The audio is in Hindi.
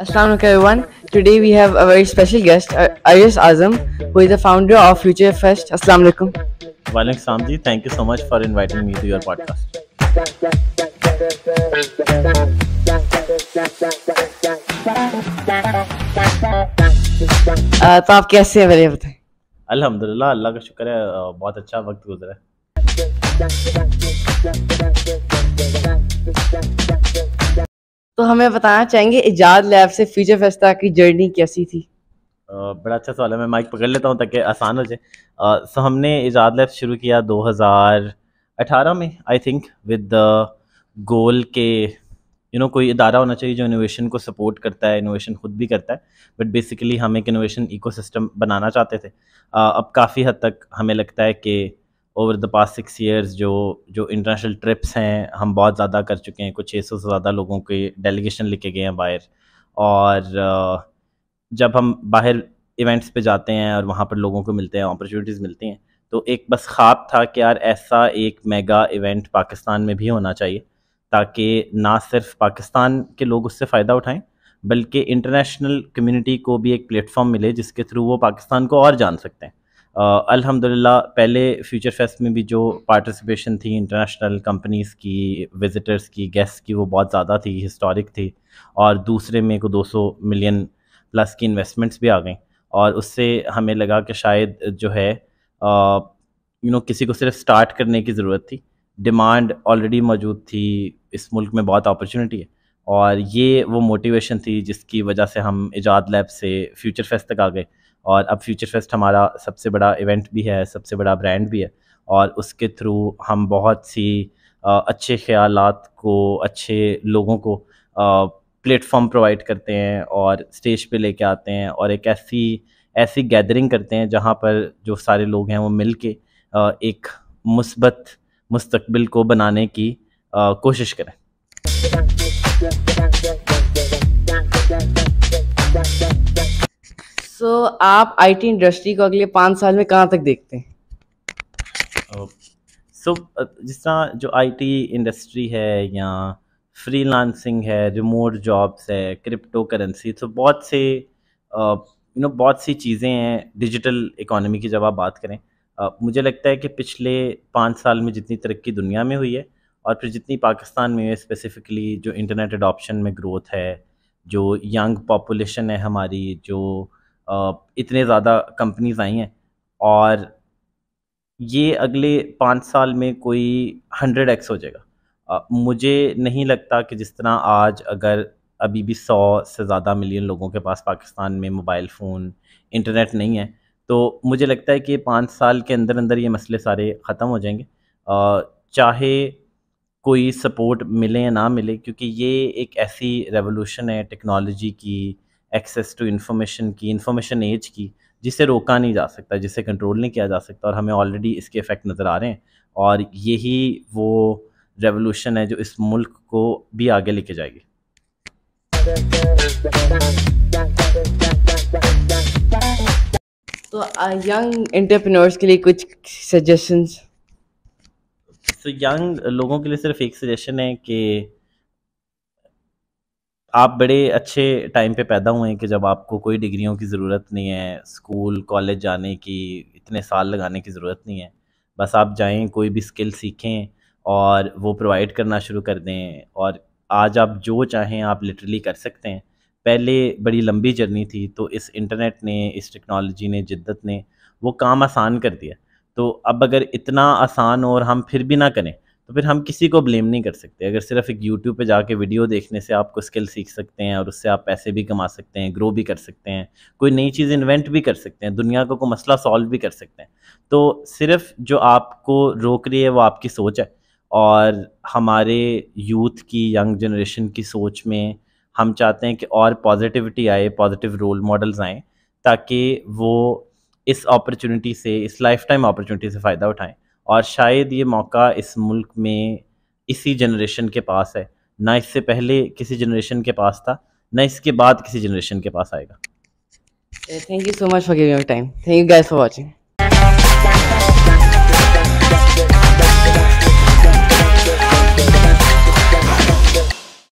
Assalamu alaikum everyone. Today we have a very special guest, Ayush Azam, who is the founder of Future Fest. Assalamu alaikum. Walaikum ji. Thank you so much for inviting me to your podcast. Uh, तो आप कैसे हैं मेरे बताएं अल्हम्दुलिल्लाह अल्लाह का शुक्र है बहुत अच्छा वक्त गुजरा है तो हमें बताना चाहेंगे इजाद लैब से फ्यूचर फेस्टा की जर्नी कैसी थी बड़ा अच्छा सवाल है मैं माइक पकड़ लेता हूँ ताकि आसान हो जाए सो हमने इजाद लैब शुरू किया 2018 में आई थिंक विद गोल के यू you नो know, कोई इदारा होना चाहिए जो इनोवेशन को सपोर्ट करता है इनोवेशन खुद भी करता है बट बेसिकली हम एक इनोवेशन इकोसिस्टम बनाना चाहते थे uh, अब काफ़ी हद तक हमें लगता है कि over the past six years जो जो इंटरनेशनल ट्रिप्स हैं हम बहुत ज़्यादा कर चुके हैं कुछ छः सौ से ज़्यादा लोगों के डेलीगेशन लेके गए हैं बाहर और जब हम बाहर इवेंट्स पे जाते हैं और वहाँ पर लोगों को मिलते हैं अपॉर्चुनिटीज़ मिलती हैं तो एक बस ख्वाब था कि यार ऐसा एक मेगा इवेंट पाकिस्तान में भी होना चाहिए ताकि ना सिर्फ पाकिस्तान के लोग उससे फ़ायदा उठाएं बल्कि इंटरनेशनल कम्युनिटी को भी एक प्लेटफॉर्म मिले जिसके थ्रू वो पाकिस्तान को और जान सकते हैं अल्हम्दुलिल्लाह पहले फ्यूचर फेस्ट में भी जो पार्टिसिपेशन थी इंटरनेशनल कंपनीज़ की विज़िटर्स की गेस्ट की वो बहुत ज़्यादा थी हिस्टोरिक थी और दूसरे में को 200 मिलियन प्लस की इन्वेस्टमेंट्स भी आ गई और उससे हमें लगा कि शायद जो है यू नो किसी को सिर्फ स्टार्ट करने की ज़रूरत थी डिमांड ऑलरेडी मौजूद थी इस मुल्क में बहुत अपॉर्चुनिटी है और ये वो मोटिवेशन थी जिसकी वजह से हम इजाद लैब से फ्यूचर फेस्ट तक आ गए और अब फ्यूचर फेस्ट हमारा सबसे बड़ा इवेंट भी है सबसे बड़ा ब्रांड भी है और उसके थ्रू हम बहुत सी अच्छे ख्याल को अच्छे लोगों को प्लेटफॉर्म प्रोवाइड करते हैं और स्टेज पे लेके आते हैं और एक ऐसी ऐसी गैदरिंग करते हैं जहाँ पर जो सारे लोग हैं वो मिल के एक मुस्बत मुस्तबिल को बनाने की कोशिश करें सो so, आप आईटी इंडस्ट्री को अगले पाँच साल में कहाँ तक देखते हैं सो oh, so, जिस तरह जो आईटी इंडस्ट्री है या फ्रीलांसिंग है रिमोट जॉब्स है क्रिप्टो करेंसी तो बहुत से यू नो बहुत सी चीज़ें हैं डिजिटल इकोनॉमी की जब आप बात करें uh, मुझे लगता है कि पिछले पाँच साल में जितनी तरक्की दुनिया में हुई है और फिर जितनी पाकिस्तान में स्पेसिफ़िकली जो इंटरनेट अडॉप्शन में ग्रोथ है जो यंग पॉपुलेशन है हमारी जो इतने ज़्यादा कंपनीज आई हैं और ये अगले पाँच साल में कोई हंड्रेड एक्स हो जाएगा मुझे नहीं लगता कि जिस तरह आज अगर अभी भी सौ से ज़्यादा मिलियन लोगों के पास पाकिस्तान में मोबाइल फ़ोन इंटरनेट नहीं है तो मुझे लगता है कि पाँच साल के अंदर अंदर ये मसले सारे ख़त्म हो जाएंगे चाहे कोई सपोर्ट मिले या ना मिले क्योंकि ये एक ऐसी रेवोल्यूशन है टेक्नोलॉजी की एक्सेस टू इन्फॉर्मेशन की इन्फॉर्मेशन एज की जिसे रोका नहीं जा सकता जिसे कंट्रोल नहीं किया जा सकता और हमें ऑलरेडी इसके इफ़ेक्ट नज़र आ रहे हैं और यही वो रेवोल्यूशन है जो इस मुल्क को भी आगे लेके जाएगी तो यंग uh, एंटरप्रेन्योर्स के लिए कुछ सजेशंस तो यंग लोगों के लिए सिर्फ एक सजेशन है कि आप बड़े अच्छे टाइम पे पैदा हुए हैं कि जब आपको कोई डिग्रियों की ज़रूरत नहीं है स्कूल कॉलेज जाने की इतने साल लगाने की ज़रूरत नहीं है बस आप जाएं कोई भी स्किल सीखें और वो प्रोवाइड करना शुरू कर दें और आज आप जो चाहें आप लिटरली कर सकते हैं पहले बड़ी लंबी जर्नी थी तो इस इंटरनेट ने इस टेक्नोलॉजी ने जिद्दत ने वो काम आसान कर दिया तो अब अगर इतना आसान और हम फिर भी ना करें तो फिर हम किसी को ब्लेम नहीं कर सकते अगर सिर्फ एक यूट्यूब पे जाके वीडियो देखने से आपको स्किल सीख सकते हैं और उससे आप पैसे भी कमा सकते हैं ग्रो भी कर सकते हैं कोई नई चीज़ इन्वेंट भी कर सकते हैं दुनिया को कोई मसला सॉल्व भी कर सकते हैं तो सिर्फ जो आपको रोक रही है वो आपकी सोच है और हमारे यूथ की यंग जनरेशन की सोच में हम चाहते हैं कि और पॉजिटिविटी आए पॉजिटिव रोल मॉडल्स आएँ ताकि वो इस अपॉर्चुनिटी से इस लाइफ टाइम अपॉर्चुनिटी से फ़ायदा उठाएं और शायद ये मौका इस मुल्क में इसी जनरेशन के पास है ना इससे पहले किसी जनरेशन के पास था ना इसके बाद किसी जनरेशन के पास आएगा thank you so much for giving time thank you guys for watching